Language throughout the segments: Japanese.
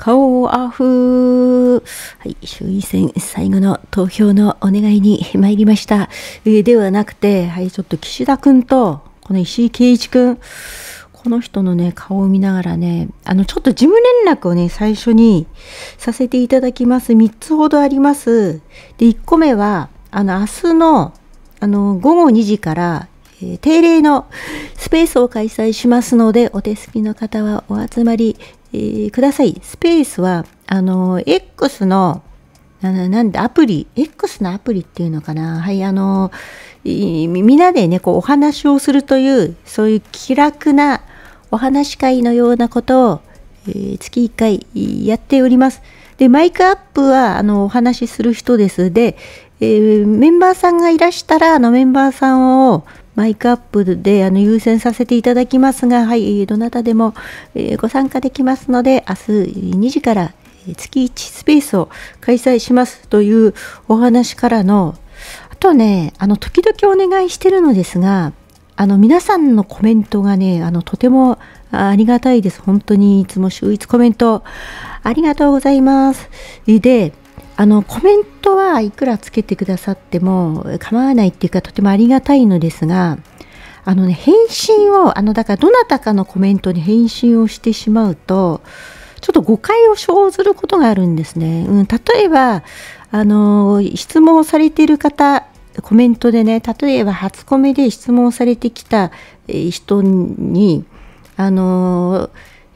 顔をアフはい、衆院選最後の投票のお願いに参りました。えー、ではなくて、はい、ちょっと岸田君と、この石井圭一君、この人のね、顔を見ながらね、あの、ちょっと事務連絡をね、最初にさせていただきます。3つほどあります。で、1個目は、あの、明日の、あの、午後2時から、定例のスペースを開催しますので、お手すきの方はお集まりえください。スペースは、あの、X の、あのなんで、アプリ、X のアプリっていうのかな。はい、あの、みんなでね、こう、お話をするという、そういう気楽なお話し会のようなことを、えー、月1回やっております。で、マイクアップは、あの、お話しする人です。で、えー、メンバーさんがいらしたら、あの、メンバーさんを、マイクアップであの優先させていただきますが、はい、どなたでも、えご参加できますので、明日2時から月1スペースを開催しますというお話からの、あとね、あの、時々お願いしてるのですが、あの、皆さんのコメントがね、あの、とてもありがたいです。本当にいつも秀逸コメント、ありがとうございます。で、あのコメントはいくらつけてくださっても構わないっていうかとてもありがたいのですがあのね返信をあのだからどなたかのコメントに返信をしてしまうとちょっと誤解を生ずることがあるんですね。うん、例えばあの質問されている方コメントでね例えば初コメで質問されてきた人にあの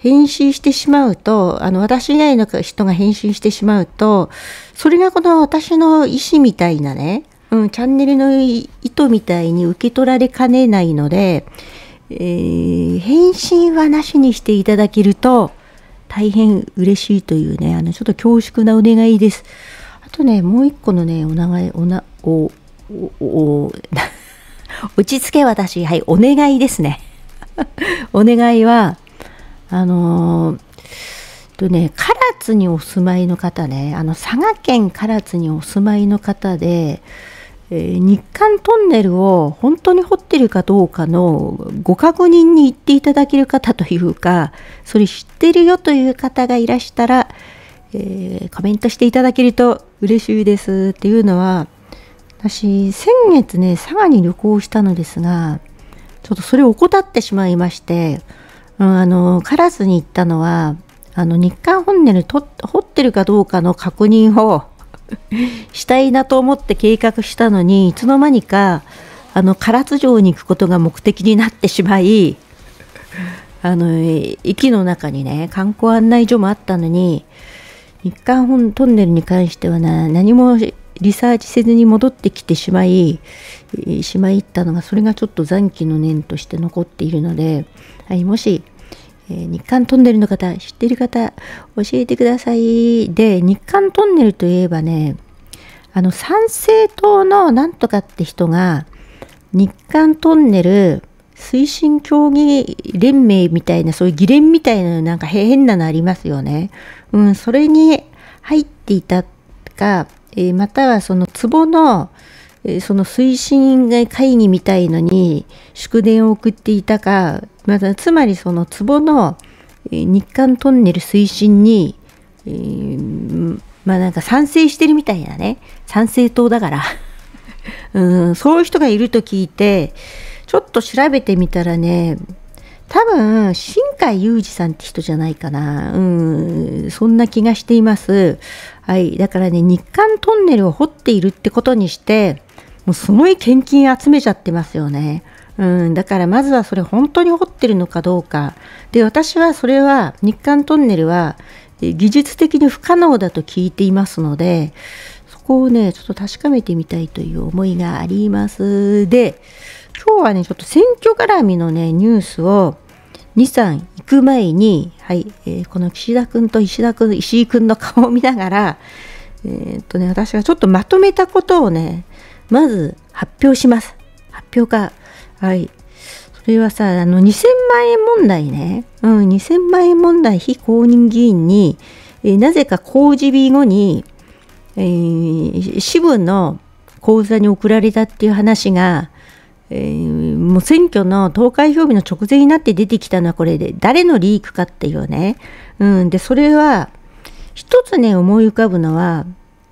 返信してしまうとあの私以外の人が返信してしまうとそれがこの私の意思みたいなね、うん、チャンネルの意図みたいに受け取られかねないので、えー、返信はなしにしていただけると大変嬉しいというねあのちょっと恐縮なお願いです。あとねもう一個のねお名前おなおおお 落ち着け私はいお願いですね お願いはあのー、とね、唐津にお住まいの方ね、あの佐賀県唐津にお住まいの方で、えー、日韓トンネルを本当に掘ってるかどうかのご確認に行っていただける方というか、それ知ってるよという方がいらしたら、えー、コメントしていただけると嬉しいですっていうのは、私、先月ね、佐賀に旅行したのですが、ちょっとそれを怠ってしまいまして、うん、あのカラスに行ったのはあの日韓本音に掘ってるかどうかの確認を したいなと思って計画したのにいつの間にかあの唐津城に行くことが目的になってしまいあの駅の中にね観光案内所もあったのに日韓本トンネルに関してはな何もリサーチせずに戻ってきてしまい、しまいったのが、それがちょっと残機の念として残っているので、はい、もし、えー、日韓トンネルの方、知ってる方、教えてください。で、日韓トンネルといえばね、あの、参政党のなんとかって人が、日韓トンネル推進協議連盟みたいな、そういう議連みたいな、なんか変なのありますよね。うん、それに入っていたか、えー、またはその壺の、えー、その推進会議みたいのに祝電を送っていたか、またつまりその壺の、えー、日韓トンネル推進に、えー、まあなんか賛成してるみたいなね、賛成党だから。うん、そういう人がいると聞いて、ちょっと調べてみたらね、多分、新海雄二さんって人じゃないかな。うん、そんな気がしています。はい。だからね、日韓トンネルを掘っているってことにして、もうすごい献金集めちゃってますよね。うん、だからまずはそれ本当に掘ってるのかどうか。で、私はそれは、日韓トンネルは、技術的に不可能だと聞いていますので、そこをね、ちょっと確かめてみたいという思いがあります。で、今日はね、ちょっと選挙絡みのね、ニュースを2、3行く前に、はい、えー、この岸田君と石田君、石井君の顔を見ながら、えー、っとね、私がちょっとまとめたことをね、まず発表します。発表か。はい。それはさ、あの、2000万円問題ね。うん、2000万円問題、非公認議員に、えー、なぜか公示日後に、えー、支部の口座に送られたっていう話が、えー、もう選挙の投開票日の直前になって出てきたのはこれで誰のリークかっていうね、うん、でそれは一つね思い浮かぶのは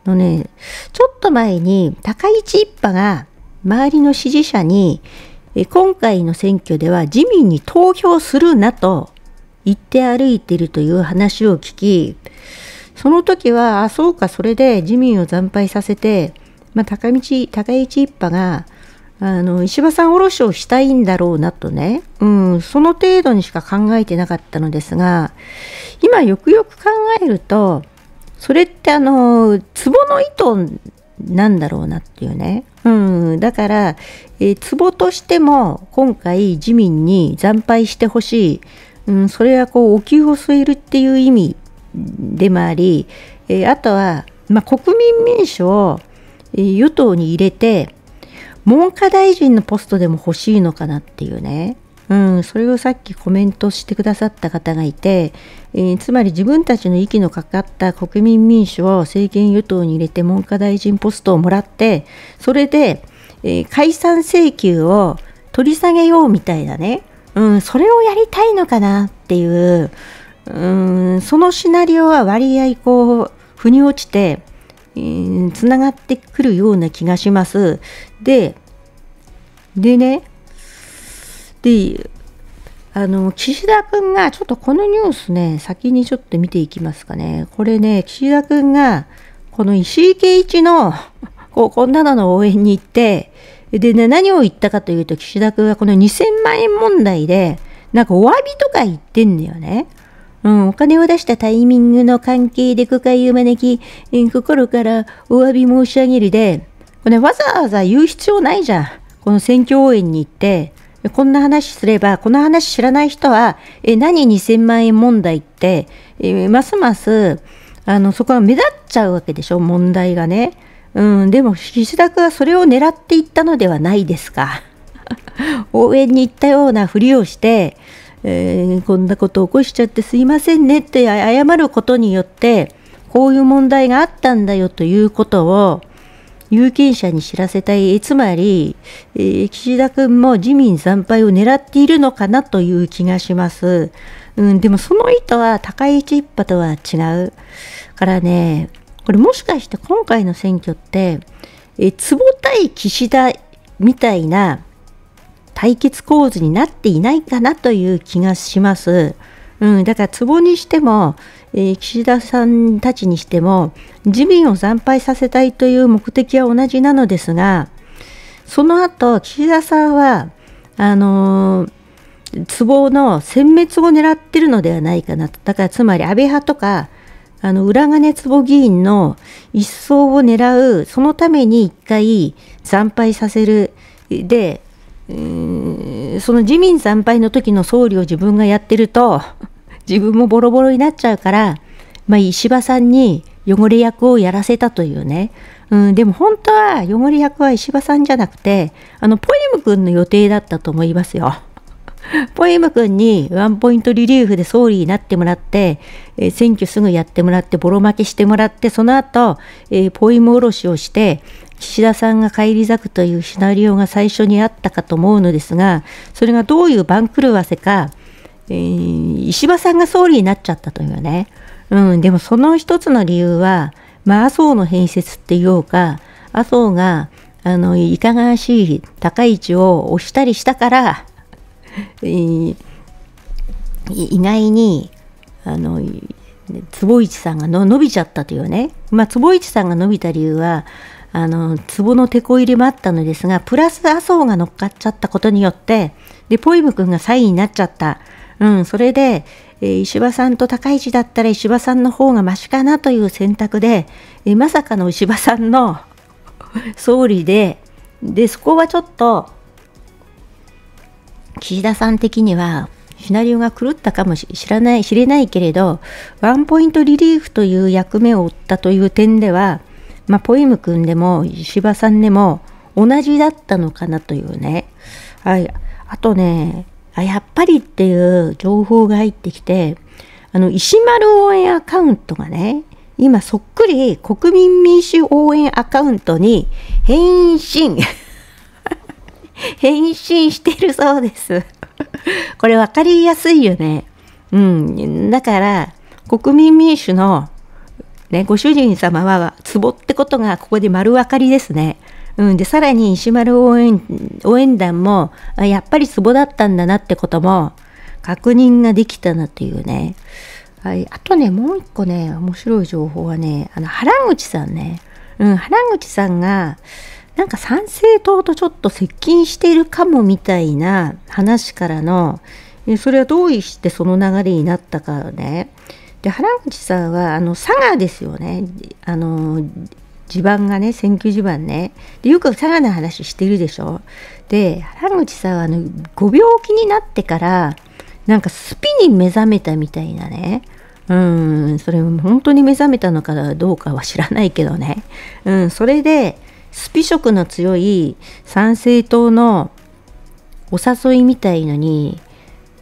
のねちょっと前に高市一派が周りの支持者に今回の選挙では自民に投票するなと言って歩いているという話を聞きその時はあそうかそれで自民を惨敗させて、まあ、高道高市一派があの石破さんおろしをしたいんだろうなとね、うん、その程度にしか考えてなかったのですが今よくよく考えるとそれってあの壺の糸なんだろうなっていうね、うん、だから、えー、壺としても今回自民に惨敗してほしい、うん、それはこうお灸を据えるっていう意味でもあり、えー、あとは、まあ、国民民主を与党に入れて文科大臣のポストでも欲しいのかなっていうね。うん、それをさっきコメントしてくださった方がいて、えー、つまり自分たちの息のかかった国民民主を政権与党に入れて文科大臣ポストをもらってそれで、えー、解散請求を取り下げようみたいなね、うん、それをやりたいのかなっていう、うん、そのシナリオは割合こう腑に落ちてつな、がってくるような気がします。で、でね、で、あの、岸田君が、ちょっとこのニュースね、先にちょっと見ていきますかね。これね、岸田君が、この石井圭一の、こう、こんなのの応援に行って、でね、何を言ったかというと、岸田君はこの2000万円問題で、なんかお詫びとか言ってんだよね。うん、お金を出したタイミングの関係で誤解を招き、心からお詫び申し上げるで、わざわざ言う必要ないじゃん。この選挙応援に行って、こんな話すれば、この話知らない人は、え、何2000万円問題って、え、ますます、あの、そこは目立っちゃうわけでしょ、問題がね。うん、でも、岸田君はそれを狙っていったのではないですか。応援に行ったようなふりをして、えー、こんなこと起こしちゃってすいませんねって謝ることによって、こういう問題があったんだよということを、有権者に知らせたい、つまり、えー、岸田君も自民惨敗を狙っているのかなという気がします。うん、でもその意図は高市一派とは違う。からね、これもしかして今回の選挙って、え坪対岸田みたいな対決構図になっていないかなという気がします。うん、だから壺にしても、えー、岸田さんたちにしても自民を惨敗させたいという目的は同じなのですがその後岸田さんはあのー、壺の殲滅を狙ってるのではないかなとだからつまり安倍派とかあの裏金壺議員の一層を狙うそのために一回惨敗させるで、その自民惨敗の時の総理を自分がやってると自分もボロボロになっちゃうから、まあ、石破さんに汚れ役をやらせたというね。うん、でも本当は汚れ役は石破さんじゃなくて、あの、ポエム君の予定だったと思いますよ。ポエム君にワンポイントリリーフで総理になってもらって、えー、選挙すぐやってもらって、ボロ負けしてもらって、その後、えー、ポエムおろしをして、岸田さんが返り咲くというシナリオが最初にあったかと思うのですが、それがどういう番狂わせか、石破さんが総理になっちゃったというね、うん、でもその一つの理由は、まあ、麻生の変説っていおうか、麻生が、あの、いかがわしい高い位置を押したりしたから、意外に、あの、坪市さんがの伸びちゃったというね、まあ、坪市さんが伸びた理由は、あの、壺のてこ入れもあったのですが、プラス麻生が乗っかっちゃったことによって、で、ポイム君が3位になっちゃった。うん、それで、えー、石破さんと高市だったら石破さんの方がましかなという選択で、えー、まさかの石破さんの 総理で、で、そこはちょっと、岸田さん的には、シナリオが狂ったかもしれない、知れないけれど、ワンポイントリリーフという役目を負ったという点では、まあ、ポイム君でも石破さんでも同じだったのかなというね。はい。あとね、あやっぱりっていう情報が入ってきてあの石丸応援アカウントがね今そっくり国民民主応援アカウントに変身 変身してるそうです これ分かりやすいよね。うん、だから国民民主の、ね、ご主人様はツボってことがここで丸分かりですね。うん、でさらに石丸応援応援団もやっぱりツボだったんだなってことも確認ができたなというね、はい、あとねもう一個ね面白い情報はねあの原口さんね、うん、原口さんがなんか参政党とちょっと接近しているかもみたいな話からのそれはどうしてその流れになったかねで原口さんはあの佐賀ですよねあの地盤がね選挙地盤ねでよく佐賀の話してるでしょで原口さんはあのご病気になってからなんかスピに目覚めたみたいなねうんそれ本当に目覚めたのかどうかは知らないけどね、うん、それでスピ色の強い参政党のお誘いみたいのに、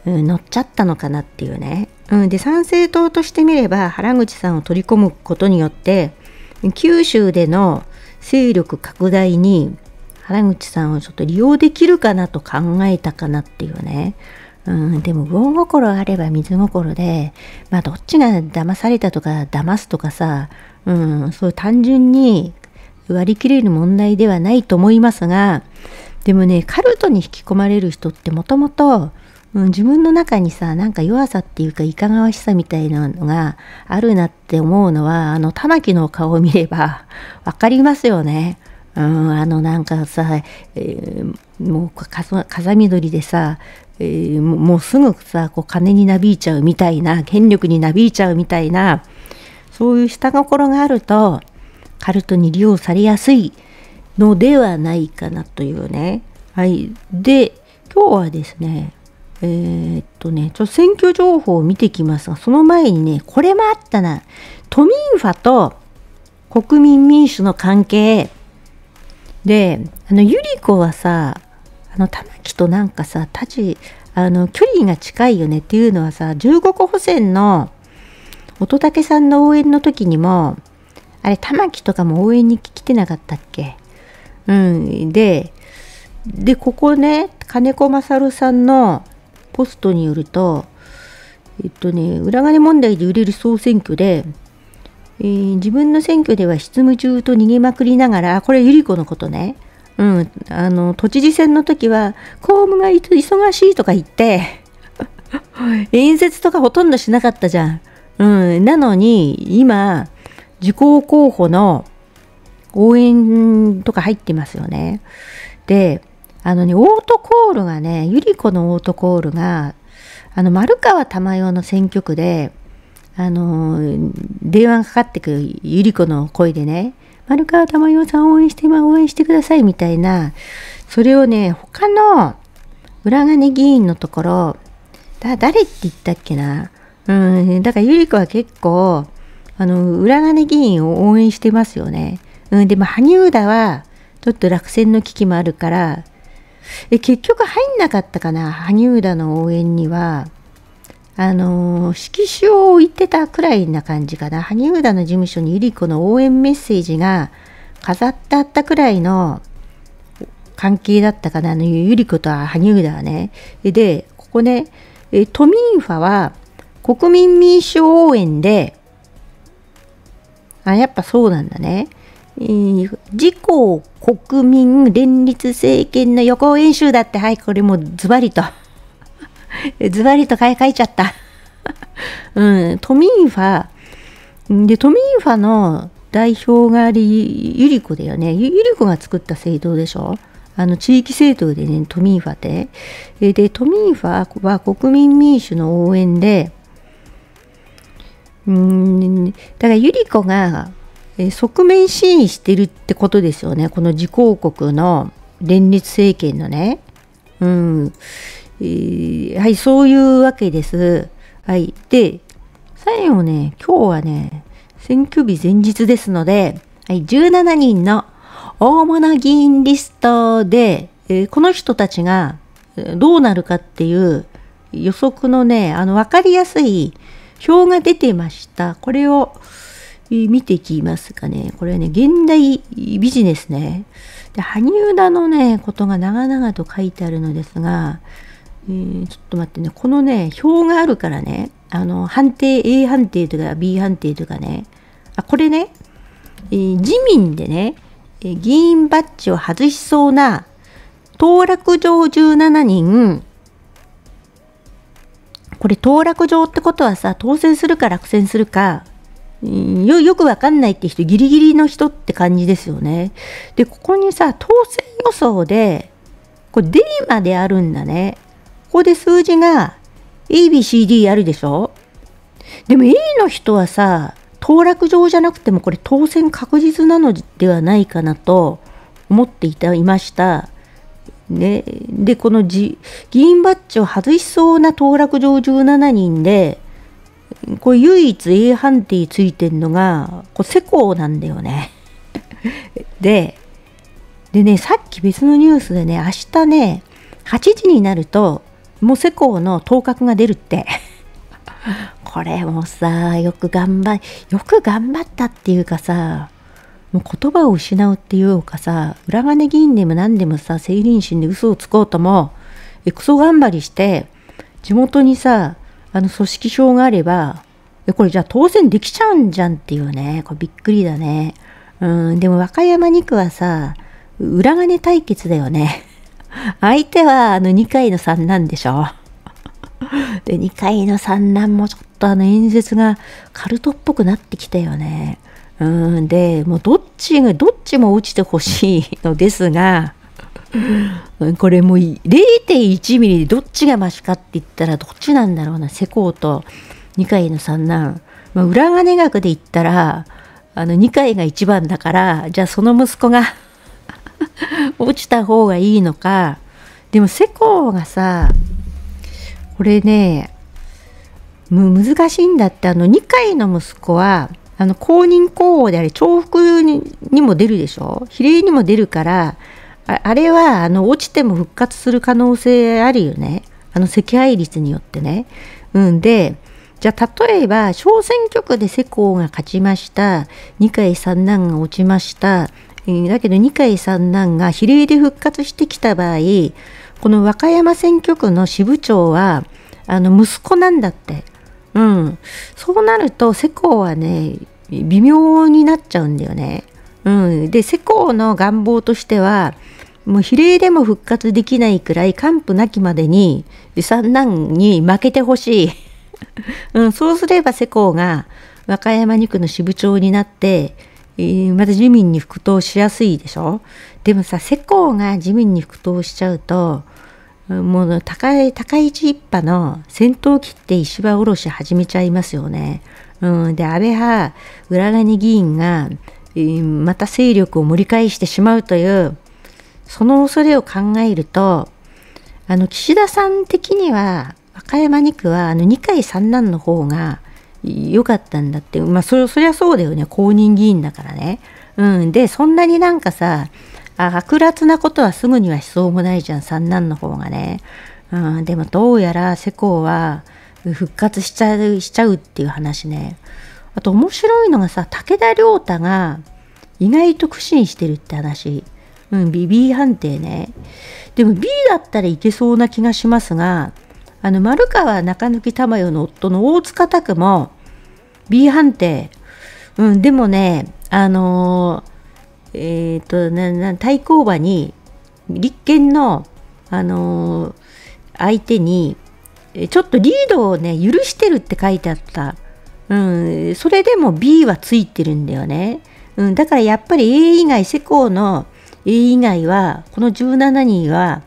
うん、乗っちゃったのかなっていうね、うん、で参政党としてみれば原口さんを取り込むことによって九州での勢力拡大に原口さんをちょっと利用できるかなと考えたかなっていうね。うん、でも、魚心あれば水心で、まあ、どっちが騙されたとか、騙すとかさ、うん、そういう単純に割り切れる問題ではないと思いますが、でもね、カルトに引き込まれる人ってもともとうん、自分の中にさなんか弱さっていうかいかがわしさみたいなのがあるなって思うのはあの玉木の顔を見れば分 かりますよね。うん、あのなんかさ、えー、もう風緑でさ、えー、もうすぐさこう金になびいちゃうみたいな権力になびいちゃうみたいなそういう下心があるとカルトに利用されやすいのではないかなというね。はい、で今日はですねえー、っとね、ちょ選挙情報を見てきますが、その前にね、これもあったな。都民ファと国民民主の関係。で、あの、ゆり子はさ、あの、玉木となんかさ、たち、あの、距離が近いよねっていうのはさ、15個補選の乙武さんの応援の時にも、あれ、玉木とかも応援に来てなかったっけうん、で、で、ここね、金子勝さんのポストによると、えっとね、裏金問題で売れる総選挙で、えー、自分の選挙では執務中と逃げまくりながら、これゆり子のことね、うん、あの、都知事選の時は、公務が忙しいとか言って演説とかほとんどしなかったじゃん。うん、なのに、今、自公候補の応援とか入ってますよね。で、あのね、オートコールがね、ゆり子のオートコールが、あの、丸川珠代の選挙区で、あの、電話がかかってくるゆり子の声でね、丸川珠代さん応援して、今応援してくださいみたいな、それをね、他の裏金議員のところ、だ、誰って言ったっけな。うん、だからゆり子は結構、あの、裏金議員を応援してますよね。うん、でも、萩生田は、ちょっと落選の危機もあるから、え結局入んなかったかな萩生田の応援にはあのー、色紙を置いてたくらいな感じかな萩生田の事務所に百合子の応援メッセージが飾ってあったくらいの関係だったかなあのゆり子と萩生田はねでここね都民ファは国民民主応援であやっぱそうなんだねえー、自公国民連立政権の予行演習だって、はい、これもズバリと、ズバリと書いちゃった。うん、都民ファ、で、都民ファの代表があり、ゆり子だよね。ゆり子が作った政党でしょあの地域政党でね、都民ファっで。で、都民ファは国民民主の応援で、うん、だからゆり子がえ側面支援してるってことですよね。この自公国の連立政権のね。うん。えー、はい、そういうわけです。はい。で、最後ね、今日はね、選挙日前日ですので、はい、17人の大物議員リストで、えー、この人たちがどうなるかっていう予測のね、あの、わかりやすい表が出てました。これを見ていきますかね。これはね、現代ビジネスね。で、羽生田のね、ことが長々と書いてあるのですが、えー、ちょっと待ってね、このね、表があるからね、あの、判定、A 判定とか B 判定とかね、あ、これね、えー、自民でね、え議員バッジを外しそうな、当落場17人、これ当落場ってことはさ、当選するか落選するか、よよくわかんないって人ギリギリの人って感じですよね。でここにさ当選予想でこれ D まであるんだね。ここで数字が ABCD あるでしょでも A の人はさ当落上じゃなくてもこれ当選確実なのではないかなと思っていたいました。ね、でこの議員バッジを外しそうな当落上17人でこれ唯一 A 判定ついてんのが、これ世耕なんだよね。で、でね、さっき別のニュースでね、明日ね、8時になると、もう世耕の頭角が出るって。これもさ、よく頑張、よく頑張ったっていうかさ、もう言葉を失うっていうかさ、裏金議員でも何でもさ、政倫心で嘘をつこうとも、クソ頑張りして、地元にさ、あの組織票があれば、これじゃあ当選できちゃうんじゃんっていうね、これびっくりだね。うん、でも和歌山2区はさ、裏金対決だよね。相手はあの2回の三男でしょ。で、2回の三男もちょっとあの演説がカルトっぽくなってきたよね。うん、で、もうどっちが、どっちも落ちてほしいのですが、これもう0.1ミリでどっちがマシかって言ったらどっちなんだろうな世耕と二階の三男、まあ、裏金額で言ったらあのが一番だからじゃあその息子が 落ちた方がいいのかでも世耕がさこれね難しいんだってあのの息子はあの公認公補であり重複にも出るでしょ比例にも出るからあれはあの落ちても復活する可能性あるよね。あの赤配率によってね。うんで、じゃあ例えば小選挙区で世耕が勝ちました。二階三男が落ちました。だけど二階三男が比例で復活してきた場合、この和歌山選挙区の支部長は、あの息子なんだって。うん。そうなると世耕はね、微妙になっちゃうんだよね。うん、で世耕の願望としてはもう比例でも復活できないくらい完膚なきまでに三男に負けてほしい、うん、そうすれば世耕が和歌山2区の支部長になって、えー、また自民に復党しやすいでしょでもさ世耕が自民に復党しちゃうともう高い高市一派の戦闘機って石破おろし始めちゃいますよね。うん、で安倍派裏金議員が、えー、また勢力を盛り返してしまうというその恐れを考えると、あの、岸田さん的には、和歌山2区は、あの、二階三男の方が良かったんだって、まあ、そそりゃそうだよね。公認議員だからね。うん。で、そんなになんかさ、あ、悪辣なことはすぐにはしそうもないじゃん、三男の方がね。うん。でも、どうやら世耕は、復活しちゃう、しちゃうっていう話ね。あと、面白いのがさ、武田良太が、意外と苦心してるって話。うん、B、B 判定ね。でも B だったらいけそうな気がしますが、あの、丸川中抜玉代の夫の大塚拓も B 判定。うん、でもね、あのー、えっ、ー、と、な、な、対抗馬に、立憲の、あのー、相手に、ちょっとリードをね、許してるって書いてあった。うん、それでも B はついてるんだよね。うん、だからやっぱり A 以外世耕の以外は、この17人は、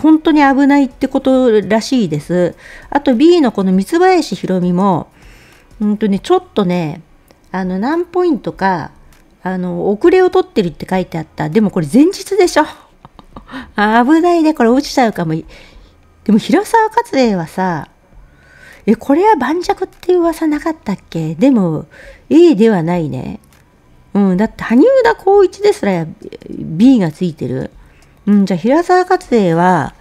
本当に危ないってことらしいです。あと B のこの三林ひろみも、んとね、ちょっとね、あの何ポイントか、あの、遅れを取ってるって書いてあった。でもこれ前日でしょ。危ないね、これ落ちちゃうかも。でも平沢勝栄はさ、え、これは盤石っていう噂なかったっけでも、A ではないね。うん、だって羽生田光一ですら B がついてる。うん、じゃあ平沢勝栄は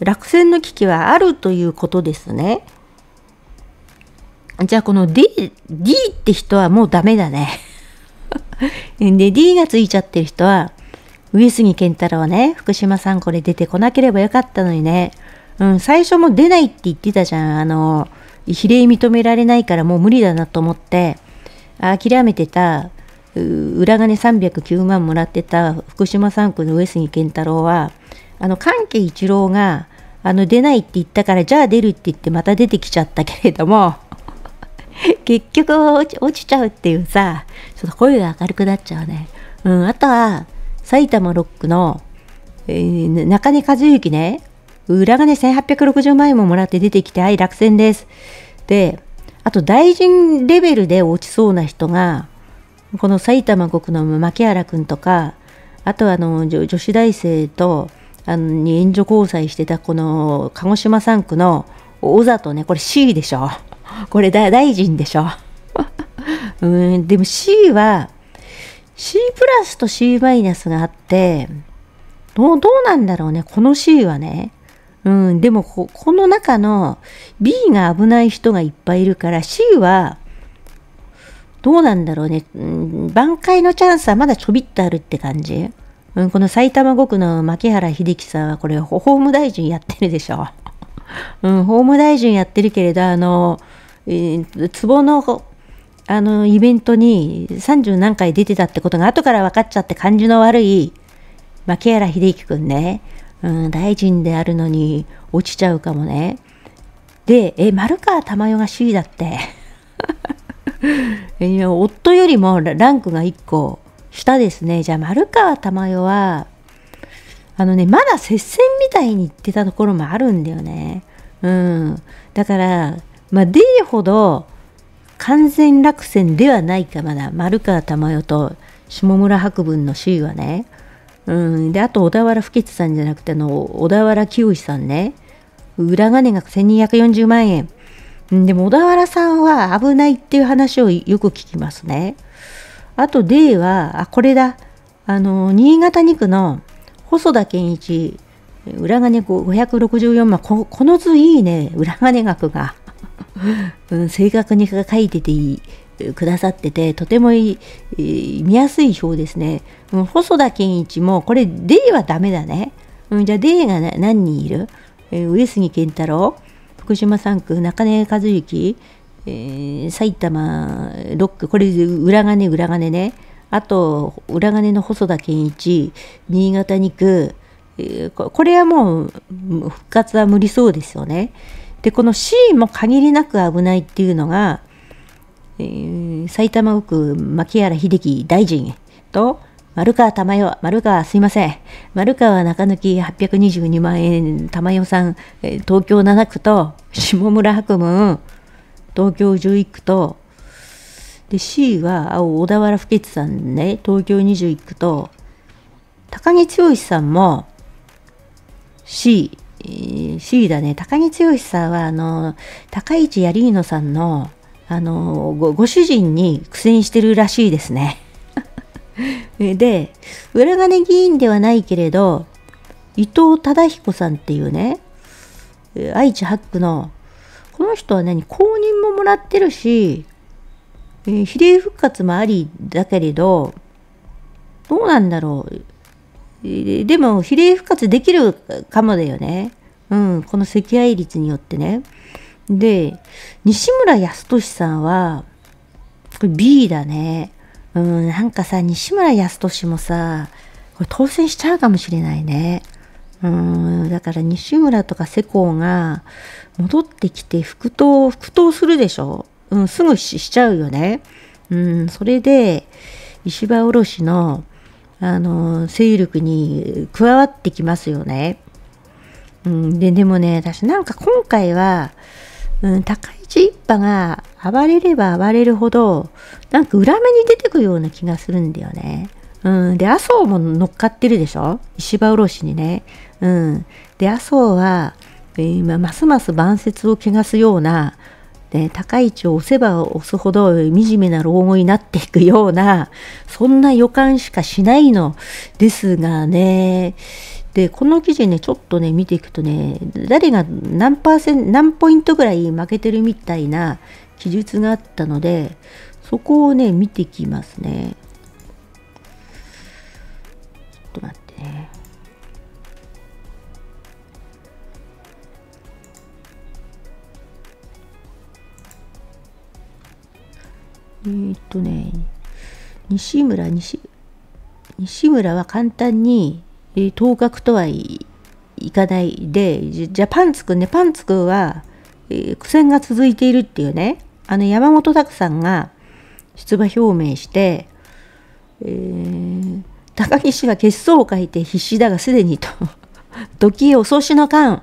落選の危機はあるということですね。じゃあこの D, D って人はもうダメだね。で D がついちゃってる人は上杉健太郎ね福島さんこれ出てこなければよかったのにね、うん、最初も出ないって言ってたじゃんあの比例認められないからもう無理だなと思って諦めてた裏金309万もらってた福島3区の上杉健太郎はあの関係一郎があの出ないって言ったからじゃあ出るって言ってまた出てきちゃったけれども 結局落ちちゃうっていうさちょっと声が明るくなっちゃうね、うん、あとは埼玉6区の、えー、中根和之ね裏金1860万円ももらって出てきてはい落選ですであと大臣レベルで落ちそうな人がこの埼玉国の牧原君とかあとあの女子大生とあのに援助交際してたこの鹿児島3区の小里ねこれ C でしょこれだ大臣でしょ うんでも C は C プラスと C マイナスがあってどうどうなんだろうねこの C はねうん、でもこ、この中の B が危ない人がいっぱいいるから C はどうなんだろうね、挽回のチャンスはまだちょびっとあるって感じ、うん、この埼玉5区の牧原秀樹さんはこれ法務大臣やってるでしょ、うん、法務大臣やってるけれどあの、えー、壺のあのイベントに30何回出てたってことが後から分かっちゃって感じの悪い牧原秀樹くんね、うん、大臣であるのに落ちちゃうかもね。で、え、丸川珠代が首位だって。夫よりもランクが1個下ですね。じゃあ、丸川珠代は、あのね、まだ接戦みたいに言ってたところもあるんだよね。うん。だから、まあ、D ほど完全落選ではないか、まだ。丸川珠代と下村博文の首位はね。うん。で、あと小田原不吉さんじゃなくて、の、小田原清さんね。裏金額1240万円。でも小田原さんは危ないっていう話をよく聞きますね。あと D は、あ、これだ。あの、新潟2区の細田健一、裏金564万、ここの図いいね、裏金額が。うん、正確に書いてていい、くださってて、とてもいい、見やすい表ですね。うん、細田健一も、これ D はダメだね。うん、じゃあ D が何人いる、え上杉健太郎、福島3区中根和之、えー、埼玉6区これ裏金裏金ねあと裏金の細田健一新潟2区、えこれはもう復活は無理そうですよね。でこの C も限りなく危ないっていうのが、えー、埼玉区牧原秀樹大臣と丸川珠代、丸川すいません。丸川中抜き822万円、珠代さん、東京7区と、下村白文、東京11区と、で、C は、青、小田原不吉さんね、東京21区と、高木剛さんも、C、C だね、高木剛さんは、あの、高市やりいのさんの、あのご、ご主人に苦戦してるらしいですね。で、裏金議員ではないけれど、伊藤忠彦さんっていうね、愛知8区の、この人は何、公認ももらってるし、えー、比例復活もありだけれど、どうなんだろう。えー、でも、比例復活できるかもだよね。うん、この赤愛率によってね。で、西村康稔さんは、これ B だね。うん、なんかさ、西村康俊もさ、これ当選しちゃうかもしれないね。うん、だから西村とか世耕が戻ってきて復党、復党するでしょ。うん、すぐしちゃうよね。うん、それで、石破卸の、あの、勢力に加わってきますよね。うん、で、でもね、私なんか今回は、うん、高市一派が暴れれば暴れるほど、なんか裏目に出てくような気がするんだよね。うん、で、麻生も乗っかってるでしょ石破おろしにね。うん。で、麻生は、今、ますます晩節を汚すような、ね、高い位置を押せば押すほど惨めな老後になっていくような、そんな予感しかしないのですがね、でこの記事ねちょっとね見ていくとね誰が何パーセン何ポイントぐらい負けてるみたいな記述があったのでそこをね見てきますねちょっと待ってねえー、っとね西村西西村は簡単に当格とはいかないでじゃあパンツくんねパンツくんは、え苦戦が続いているっていうねあの山本拓さんが出馬表明して、えー、高木氏が血相を書いて必死だがすでにと 時遅しの間、は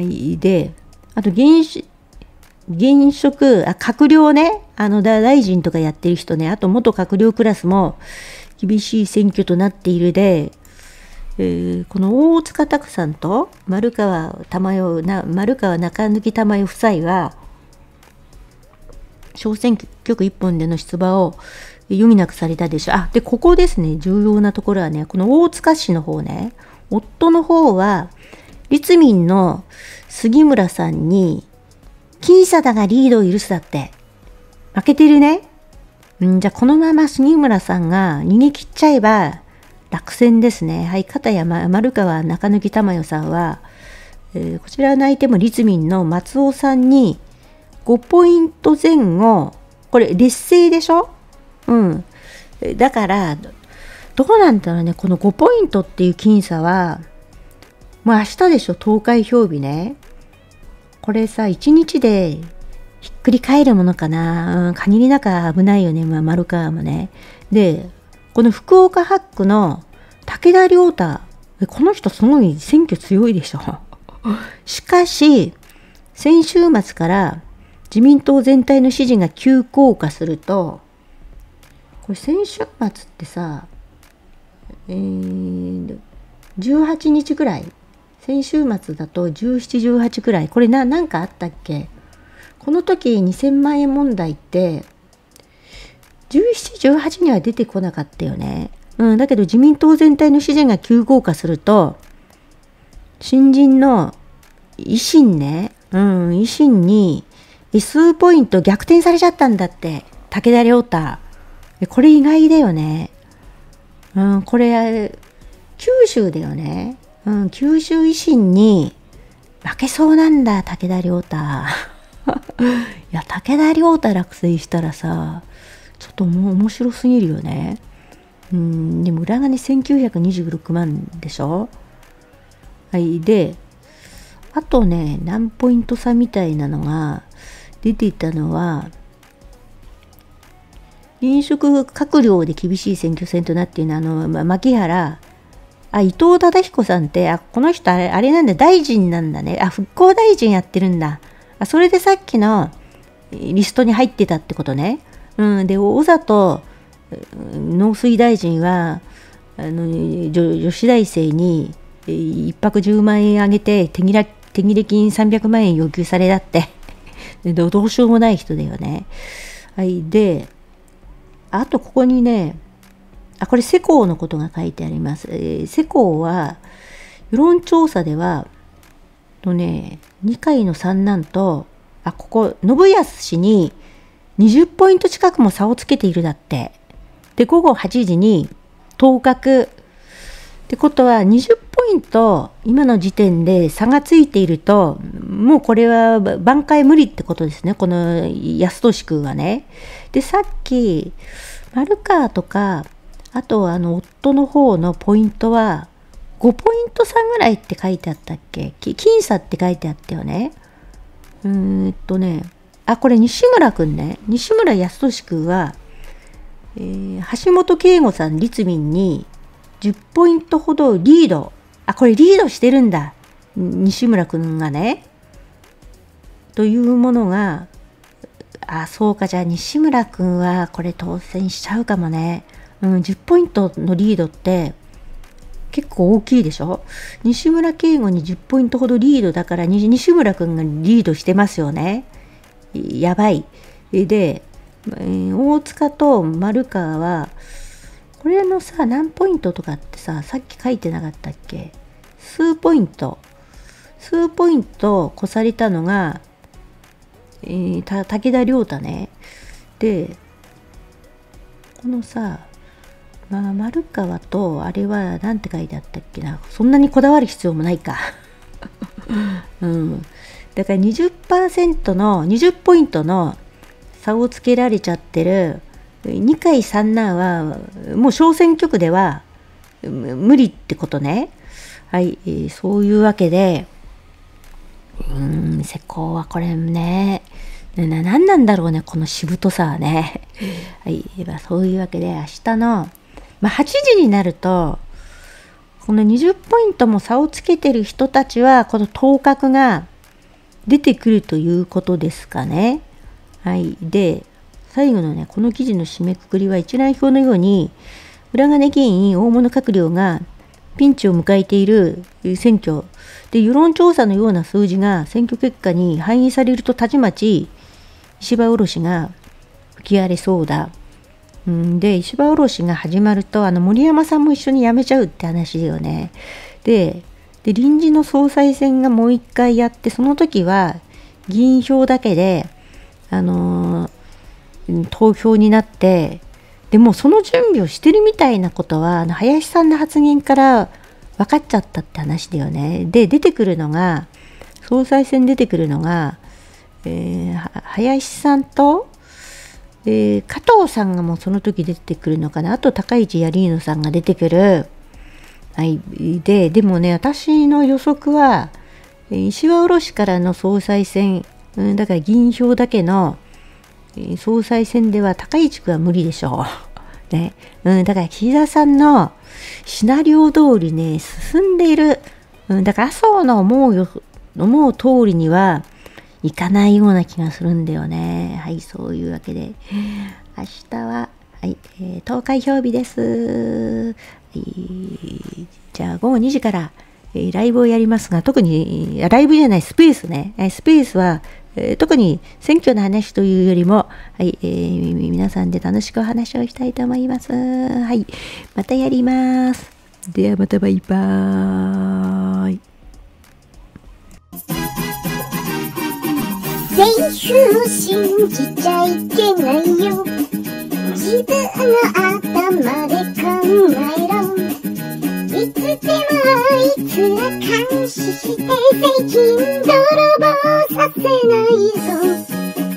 い、であと現現職あ閣僚ねあの大臣とかやってる人ねあと元閣僚クラスも厳しい選挙となっているで、えー、この大塚拓さんと丸川珠代な丸川中抜き玉代夫妻は小選挙区1本での出馬を余儀なくされたでしょ。あ、で、ここですね、重要なところはね、この大塚市の方ね、夫の方は、立民の杉村さんに、僅差だがリードを許すだって。負けてるね。んじゃあこのまま杉村さんが逃げ切っちゃえば落選ですね。はい、片山丸川中抜き珠代さんは、えー、こちらの相手も立民の松尾さんに5ポイント前後、これ劣勢でしょうん。だから、どうなんだろうね、この5ポイントっていう僅差は、もう明日でしょ、投開票日ね。これさ、1日でひっくり返るものかな、うん、限りなく危ないよね、まあ、丸川もね。で、この福岡ハックの武田良太、この人すごい選挙強いでしょ。しかし、先週末から自民党全体の支持が急降下すると、これ先週末ってさ、えー、18日ぐらい先週末だと17、18くらい。これな、なんかあったっけこの時2000万円問題って17、18には出てこなかったよね。うん、だけど自民党全体の支持が急降下すると、新人の維新ね、うん、維新に数ポイント逆転されちゃったんだって、武田良太。これ意外だよね。うん、これ、九州だよね。うん、九州維新に負けそうなんだ、武田良太。いや武田良太落選したらさちょっともう面白すぎるよねうんでも裏金1926万でしょはいであとね何ポイント差みたいなのが出ていたのは飲食閣僚で厳しい選挙戦となっているあの、ま、牧原あ、伊藤忠彦さんって、あ、この人あれ、あれなんだ、大臣なんだね。あ、復興大臣やってるんだ。あそれでさっきのリストに入ってたってことね。うん、で、小里農水大臣はあの女子大生に1泊10万円あげて手切れ金300万円要求されだって どうしようもない人だよね。はい、であとここにねあこれ世耕のことが書いてあります。えー、世耕は世論調査ではとね二階の三男と、あ、ここ、信康氏に20ポイント近くも差をつけているだって。で、午後8時に当確。ってことは、20ポイント、今の時点で差がついていると、もうこれは挽回無理ってことですね、この安市君はね。で、さっき、丸川とか、あと、あの、夫の方のポイントは、5ポイント差ぐらいって書いてあったっけ僅差って書いてあったよね。うーんとね、あ、これ西村くんね。西村康俊くんは、えー、橋本圭吾さん、立民に10ポイントほどリード。あ、これリードしてるんだ。西村くんがね。というものが、あ、そうか、じゃあ西村くんはこれ当選しちゃうかもね。うん、10ポイントのリードって、結構大きいでしょ西村敬吾に10ポイントほどリードだから西村君がリードしてますよねやばいで大塚と丸川はこれのさ何ポイントとかってささっき書いてなかったっけ数ポイント数ポイント越されたのが、えー、武田良太ねでこのさまあ、丸川とあれは何て書いてあったっけなそんなにこだわる必要もないか うんだから20%の20ポイントの差をつけられちゃってる2回3んはもう小選挙区では無理ってことねはい、えー、そういうわけでうん施工はこれね何なんだろうねこのしぶとさはね はい、まあ、そういうわけで明日のまあ、8時になるとこの20ポイントも差をつけてる人たちはこの頭角が出てくるということですかね。はい、で最後のねこの記事の締めくくりは一覧表のように裏金議員大物閣僚がピンチを迎えている選挙で世論調査のような数字が選挙結果に反映されるとたちまち石破卸が吹き荒れそうだうん、で石破おろしが始まるとあの森山さんも一緒に辞めちゃうって話だよね。でで臨時の総裁選がもう一回やってその時は議員票だけで、あのー、投票になってでもその準備をしてるみたいなことはあの林さんの発言から分かっちゃったって話だよね。で出てくるのが総裁選出てくるのが、えー、林さんとで加藤さんがもうその時出てくるのかなあと高市やりーのさんが出てくる、はい、ででもね私の予測は石破卸からの総裁選、だから議員票だけの総裁選では高市区は無理でしょう。ねうん、だから岸田さんのシナリオ通りね進んでいる、うん、だから麻生の思う思う通りにはいかないような気がするんだよね。はい、そういうわけで、明日は、はい、えー、投開票日です、えー。じゃあ午後2時から、えー、ライブをやりますが、特に、ライブじゃない、スペースね。えー、スペースは、えー、特に選挙の話というよりも、はいえー、皆さんで楽しくお話をしたいと思います。はい、またやります。ではまたバイバーイ。青春を信じちゃいけないよ自分の頭で考えろいつでもあいつら監視して最近泥棒させないぞ